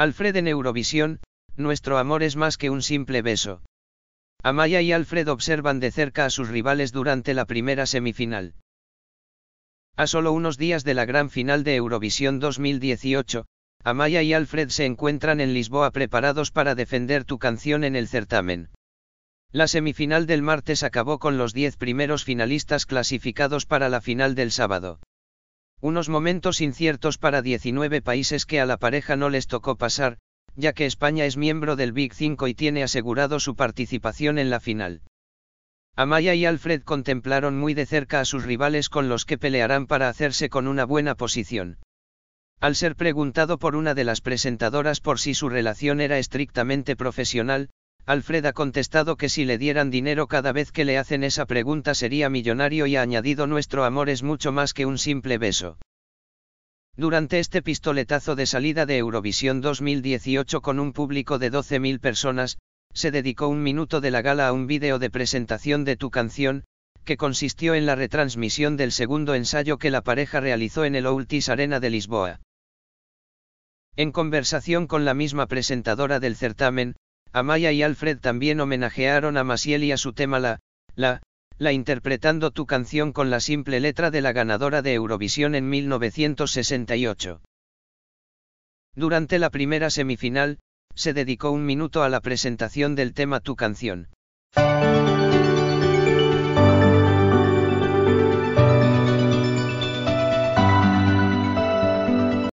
Alfred en Eurovisión, nuestro amor es más que un simple beso. Amaya y Alfred observan de cerca a sus rivales durante la primera semifinal. A solo unos días de la gran final de Eurovisión 2018, Amaya y Alfred se encuentran en Lisboa preparados para defender tu canción en el certamen. La semifinal del martes acabó con los 10 primeros finalistas clasificados para la final del sábado. Unos momentos inciertos para 19 países que a la pareja no les tocó pasar, ya que España es miembro del Big 5 y tiene asegurado su participación en la final. Amaya y Alfred contemplaron muy de cerca a sus rivales con los que pelearán para hacerse con una buena posición. Al ser preguntado por una de las presentadoras por si su relación era estrictamente profesional, Alfred ha contestado que si le dieran dinero cada vez que le hacen esa pregunta sería millonario y ha añadido nuestro amor es mucho más que un simple beso. Durante este pistoletazo de salida de Eurovisión 2018 con un público de 12.000 personas, se dedicó un minuto de la gala a un vídeo de presentación de tu canción, que consistió en la retransmisión del segundo ensayo que la pareja realizó en el Oultis Arena de Lisboa. En conversación con la misma presentadora del certamen, Amaya y Alfred también homenajearon a Masiel y a su tema La, La, La interpretando tu canción con la simple letra de la ganadora de Eurovisión en 1968. Durante la primera semifinal, se dedicó un minuto a la presentación del tema Tu canción.